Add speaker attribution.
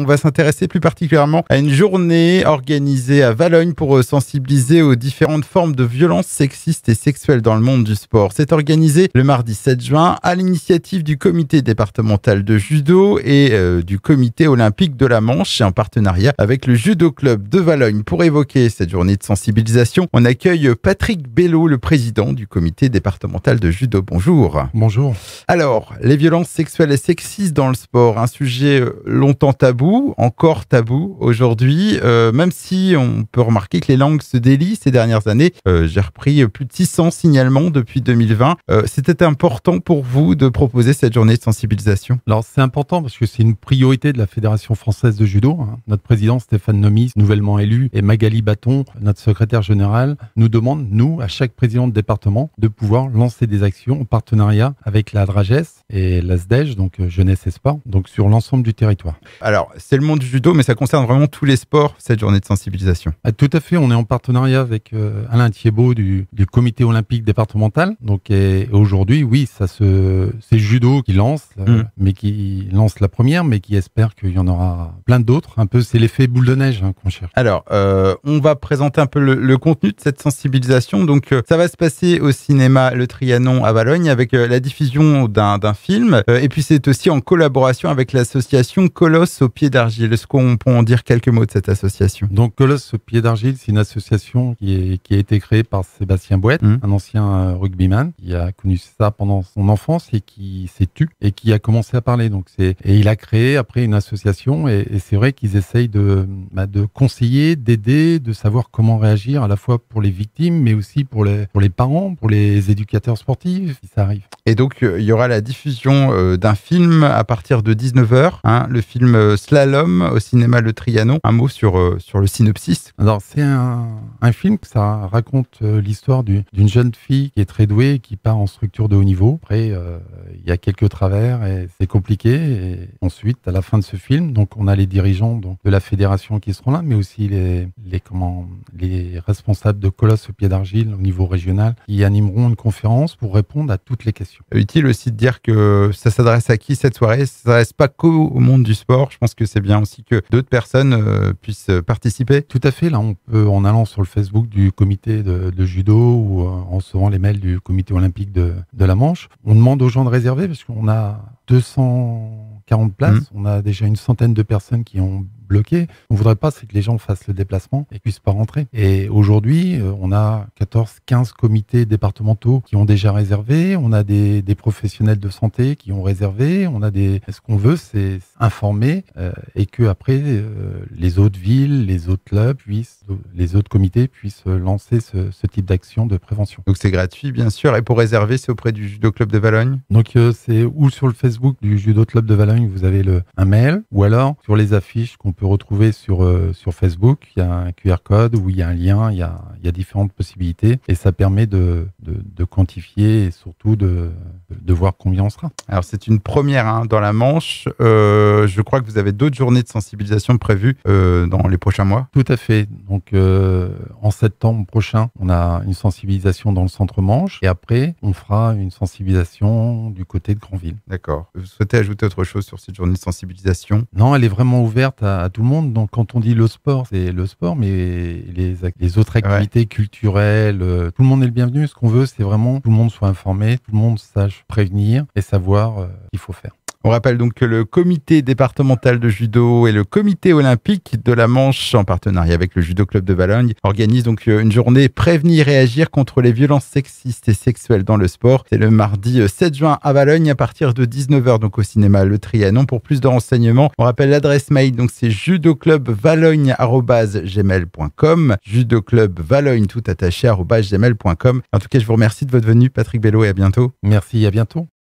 Speaker 1: On va s'intéresser plus particulièrement à une journée organisée à Valogne pour euh, sensibiliser aux différentes formes de violences sexistes et sexuelles dans le monde du sport. C'est organisé le mardi 7 juin à l'initiative du comité départemental de judo et euh, du comité olympique de la Manche et en partenariat avec le judo club de Valogne. Pour évoquer cette journée de sensibilisation, on accueille Patrick Bello, le président du comité départemental de judo. Bonjour. Bonjour. Alors, les violences sexuelles et sexistes dans le sport, un sujet euh, longtemps tabou encore tabou aujourd'hui, euh, même si on peut remarquer que les langues se délient ces dernières années. Euh, j'ai repris plus de 600 signalements depuis 2020. Euh, c'était important pour vous de proposer cette journée de sensibilisation Alors c'est important parce que c'est une priorité de la Fédération
Speaker 2: française de judo. Hein. Notre président Stéphane Nomis, nouvellement élu, et Magali Bâton, notre secrétaire général nous demandent, nous, à chaque président de département, de pouvoir lancer des actions en partenariat
Speaker 1: avec la DRAGES et la SDEJ, donc Jeunesse et donc sur l'ensemble du territoire. Alors, c'est le monde du judo, mais ça concerne vraiment tous les sports, cette journée de sensibilisation. Ah, tout à fait, on est en partenariat avec
Speaker 2: euh, Alain Thiebaud du, comité olympique départemental. Donc aujourd'hui, oui, ça se, c'est judo qui lance, euh, mm. mais qui lance la première, mais qui espère qu'il y en aura
Speaker 1: plein d'autres. Un peu, c'est l'effet boule de neige hein, qu'on cherche. Alors, euh, on va présenter un peu le, contenu de cette sensibilisation. Donc, ça va se passer au cinéma Le Trianon à Valogne avec la diffusion d'un film. et puis, c'est aussi en collaboration avec l'association Colosse au pied Pied d'Argile. Est-ce qu'on peut en dire quelques mots de cette association Donc, Colosse Pied d'Argile, c'est une association qui,
Speaker 2: a été créée par Sébastien Bouette, hum. un ancien euh, rugbyman. Il a connu ça pendant son enfance et qui s'est tu et qui a commencé à parler. Donc, c'est et il a créé après une association et, c'est vrai qu'ils essayent de, bah, de conseiller, d'aider, de savoir comment réagir à la fois
Speaker 1: pour les victimes, mais aussi pour les, pour les parents, pour les éducateurs sportifs, si ça arrive. Et donc, euh, il y aura la diffusion euh, d'un film à partir de 19h, hein, le film Slash l'homme au cinéma Le Trianon. Un mot sur, euh, sur le synopsis. Alors,
Speaker 2: c'est un, un, film que ça raconte euh, l'histoire d'une jeune fille qui est très douée qui part en structure de haut niveau. Après, euh, il y a quelques travers et c'est compliqué. Et ensuite, à la fin de ce film, donc on a les dirigeants donc, de la fédération qui seront là, mais aussi les, les, comment, les responsables de Colosse au pied d'argile au niveau régional qui animeront une conférence pour répondre à toutes les questions.
Speaker 1: Utile aussi de dire que ça s'adresse à qui cette soirée Ça ne s'adresse pas qu'au monde du sport. Je pense que c'est bien aussi que d'autres personnes euh, puissent participer. Tout à fait. Là, on peut, en allant sur le Facebook du
Speaker 2: comité de, judo ou euh, en recevant les mails du comité olympique de, la Manche, on demande aux gens de réserver parce qu'on a 240 places. Mmh. On a déjà une centaine de personnes qui ont bloqué. On voudrait pas c'est que les gens fassent le déplacement et puissent pas rentrer. Et aujourd'hui, euh, on a 14, 15 comités départementaux qui ont déjà réservé. On a des, professionnels de santé qui ont réservé. On a des. Ce qu'on veut, c'est informer euh, et que après euh, les autres villes, les autres clubs puissent, les autres comités puissent lancer
Speaker 1: ce, type d'action de prévention. Donc c'est gratuit, bien sûr. Et pour réserver, c'est auprès du judo club de Valogne.
Speaker 2: Donc c'est ou sur le Facebook du judo club de Valogne, vous avez le, un mail,
Speaker 1: ou alors sur les
Speaker 2: affiches qu'on peut retrouver sur, euh, sur Facebook. Il y a un QR code où il y a un lien, il y a, différentes possibilités et ça permet de, de, quantifier et surtout de, de, voir
Speaker 1: combien on sera. Alors c'est une première hein, dans la Manche. Euh, je crois que vous avez d'autres journées de sensibilisation prévues euh, dans les prochains mois. Tout à fait. Donc en septembre
Speaker 2: prochain, on a une sensibilisation dans le centre Manche et après on fera une sensibilisation
Speaker 1: du côté de Granville. D'accord. Vous souhaitez ajouter autre chose sur cette journée de sensibilisation
Speaker 2: Non, elle est vraiment ouverte à tout le monde. Donc, quand on dit le sport, c'est le sport, mais les, autres activités
Speaker 1: culturelles, euh, tout
Speaker 2: le monde est le bienvenu. Ce qu'on veut, c'est vraiment que tout le monde soit informé, tout le monde sache prévenir et savoir euh, qu'il faut faire.
Speaker 1: On rappelle donc que le comité départemental de judo et le comité olympique de la Manche, en partenariat avec le Judo Club de Valogne, organisent donc euh, une journée Prévenir et agir contre les violences sexistes et sexuelles dans le sport. C'est le mardi 7 euh, juin à Valogne à partir de 19h, donc au cinéma Le Trianon. Pour plus de renseignements, on rappelle l'adresse mail, donc c'est Club judoclubvalogne tout attaché En tout cas, je vous remercie de votre venue, Patrick Bello, et à bientôt. Merci, à bientôt.